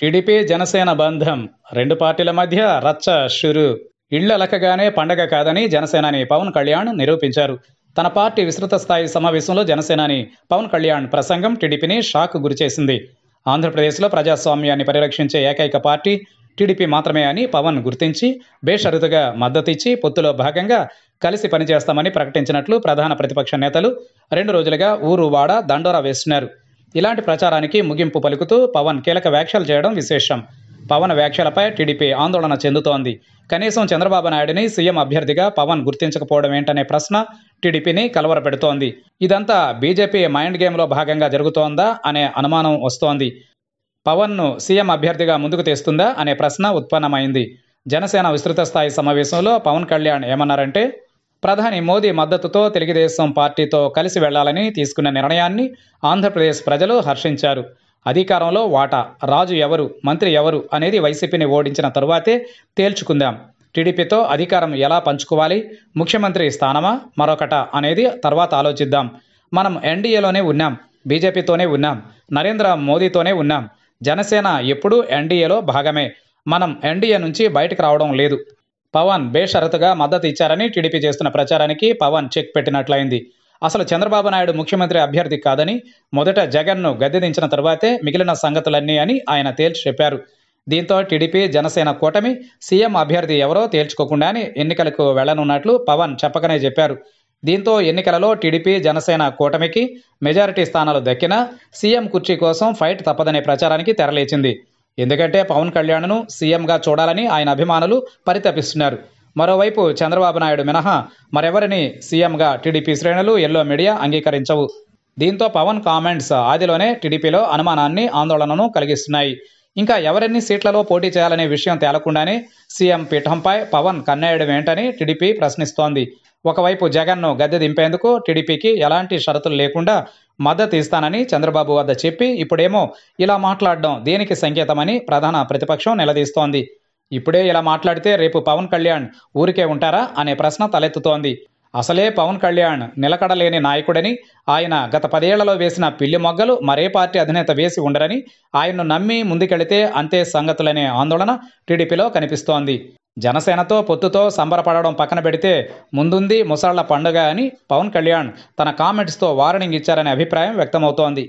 TDP Janasena బంధం రెండు పార్టీల మధ్య రచ్చ షురు లెక్కగానే పండగ కాదని జనసేనాని పవన్ కళ్యాణ్ నిరూపించారు తన పార్టీ విస్తృత స్థాయి సమావేశంలో జనసేనాని పవన్ కళ్యాణ్ ప్రసంగం టీడీపీని షాక్ గురిచేసింది ఆంధ్రప్రదేశ్లో ప్రజాస్వామ్యాన్ని పరిరక్షించే ఏకైక పార్టీ టీడీపీ మాత్రమే అని పవన్ గుర్తించి బేషరతుగా మద్దతిచ్చి పొత్తులో భాగంగా కలిసి పనిచేస్తామని ప్రకటించినట్లు ప్రధాన ప్రతిపక్ష నేతలు రెండు రోజులుగా ఊరు వాడ దండోరా వేస్తున్నారు ఇలాంటి ప్రచారానికి ముగింపు పలుకుతూ పవన్ కీలక వ్యాఖ్యలు చేయడం విశేషం పవన్ వ్యాఖ్యలపై టీడీపీ ఆందోళన చెందుతోంది కనీసం చంద్రబాబు నాయుడిని సీఎం అభ్యర్థిగా పవన్ గుర్తించకపోవడం ఏంటనే ప్రశ్న టీడీపీని కలవరపెడుతోంది ఇదంతా బీజేపీ మైండ్ గేమ్లో భాగంగా జరుగుతోందా అనే అనుమానం వస్తోంది పవన్ను సీఎం అభ్యర్థిగా ముందుకు తెస్తుందా అనే ప్రశ్న ఉత్పన్నమైంది జనసేన విస్తృత స్థాయి సమావేశంలో పవన్ కళ్యాణ్ ఏమన్నారంటే ప్రధాని మోదీ మద్దతుతో తెలుగుదేశం పార్టీతో కలిసి వెళ్లాలని తీసుకున్న నిర్ణయాన్ని ఆంధ్రప్రదేశ్ ప్రజలు హర్షించారు అధికారంలో వాటా రాజు ఎవరు మంత్రి ఎవరు అనేది వైసీపీని ఓడించిన తరువాతే తేల్చుకుందాం టీడీపీతో అధికారం ఎలా పంచుకోవాలి ముఖ్యమంత్రి స్థానమా మరొకట అనేది తర్వాత ఆలోచిద్దాం మనం ఎన్డీఏలోనే ఉన్నాం బీజేపీతోనే ఉన్నాం నరేంద్ర మోదీతోనే ఉన్నాం జనసేన ఎప్పుడూ ఎన్డీఏలో భాగమే మనం ఎన్డీఏ నుంచి బయటకు రావడం లేదు పవన్ బేషరతుగా మద్దతు ఇచ్చారని టీడీపీ చేస్తున్న ప్రచారానికి పవన్ చెక్ పెట్టినట్లయింది అసలు చంద్రబాబు నాయుడు ముఖ్యమంత్రి అభ్యర్థి కాదని మొదట జగన్ను గద్దెదించిన తర్వాతే మిగిలిన సంగతులన్నీ అని ఆయన తేల్చి చెప్పారు దీంతో టీడీపీ జనసేన కూటమి సీఎం అభ్యర్థి ఎవరో తేల్చుకోకుండానే ఎన్నికలకు వెళ్లనున్నట్లు పవన్ చెప్పకనే చెప్పారు దీంతో ఎన్నికలలో టీడీపీ జనసేన కూటమికి మెజారిటీ స్థానాలు దక్కినా సీఎం కుర్చీ కోసం ఫైట్ తప్పదనే ప్రచారానికి తెరలేచింది ఎందుకంటే పవన్ కళ్యాణ్ను సీఎంగా చూడాలని ఆయన అభిమానులు పరితపిస్తున్నారు మరోవైపు చంద్రబాబు నాయుడు మినహా మరెవరిని సీఎంగా టీడీపీ శ్రేణులు ఎల్లో మీడియా అంగీకరించవు దీంతో పవన్ కామెంట్స్ ఆదిలోనే టీడీపీలో అనుమానాన్ని ఆందోళనను కలిగిస్తున్నాయి ఇంకా ఎవరిని సీట్లలో పోటీ చేయాలనే విషయం తేలకుండానే సీఎం పీఠంపై పవన్ కన్నేయడం ఏంటని టీడీపీ ప్రశ్నిస్తోంది ఒకవైపు జగన్ను గద్దె దింపేందుకు టీడీపీకి ఎలాంటి షరతులు లేకుండా మద్దతు ఇస్తానని చంద్రబాబు వద్ద చెప్పి ఇప్పుడేమో ఇలా మాట్లాడడం దేనికి సంకేతమని ప్రధాన ప్రతిపక్షం నిలదీస్తోంది ఇప్పుడే ఇలా మాట్లాడితే రేపు పవన్ కళ్యాణ్ ఊరికే ఉంటారా అనే ప్రశ్న తలెత్తుతోంది అసలే పవన్ కళ్యాణ్ నిలకడలేని నాయకుడని ఆయన గత పదేళ్లలో వేసిన పిల్లి మొగ్గలు మరే పార్టీ అధినేత వేసి ఉండరని ఆయన్ను నమ్మి ముందుకెళితే అంతే సంగతులనే ఆందోళన టీడీపీలో కనిపిస్తోంది జనసేనతో పొత్తుతో సంబరపడడం పక్కన పెడితే ముందుంది ముసళ్ల పండుగ అని పవన్ కళ్యాణ్ తన కామెంట్స్తో వార్నింగ్ ఇచ్చారనే అభిప్రాయం వ్యక్తమవుతోంది